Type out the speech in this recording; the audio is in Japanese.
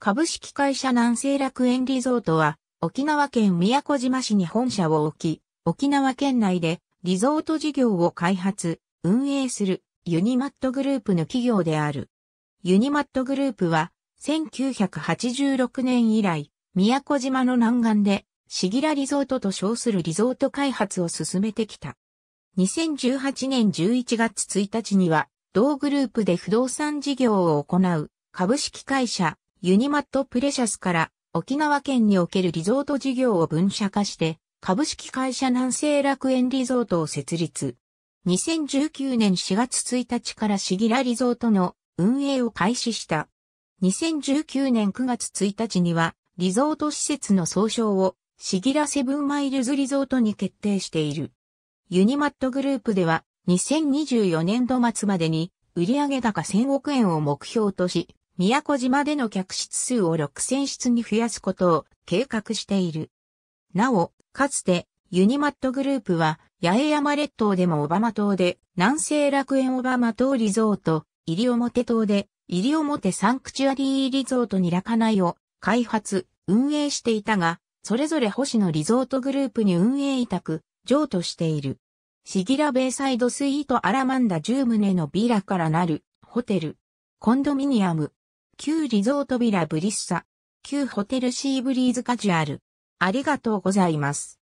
株式会社南西楽園リゾートは、沖縄県宮古島市に本社を置き、沖縄県内でリゾート事業を開発、運営するユニマットグループの企業である。ユニマットグループは、1986年以来、宮古島の南岸で、シギラリゾートと称するリゾート開発を進めてきた。2018年11月1日には、同グループで不動産事業を行う株式会社ユニマットプレシャスから沖縄県におけるリゾート事業を分社化して株式会社南西楽園リゾートを設立。2019年4月1日からシギラリゾートの運営を開始した。2019年9月1日にはリゾート施設の総称をシギラセブンマイルズリゾートに決定している。ユニマットグループでは2024年度末までに売上高1000億円を目標とし、宮古島での客室数を6000室に増やすことを計画している。なお、かつて、ユニマットグループは、八重山列島でもオバマ島で、南西楽園オバマ島リゾート、西表島で、西表サンクチュアリーリゾートにラカナイを開発、運営していたが、それぞれ星野リゾートグループに運営委託、譲渡している。シギラベイサイドスイートアラマンダ10棟のビラからなるホテル、コンドミニアム、旧リゾートビラブリッサ、旧ホテルシーブリーズカジュアル。ありがとうございます。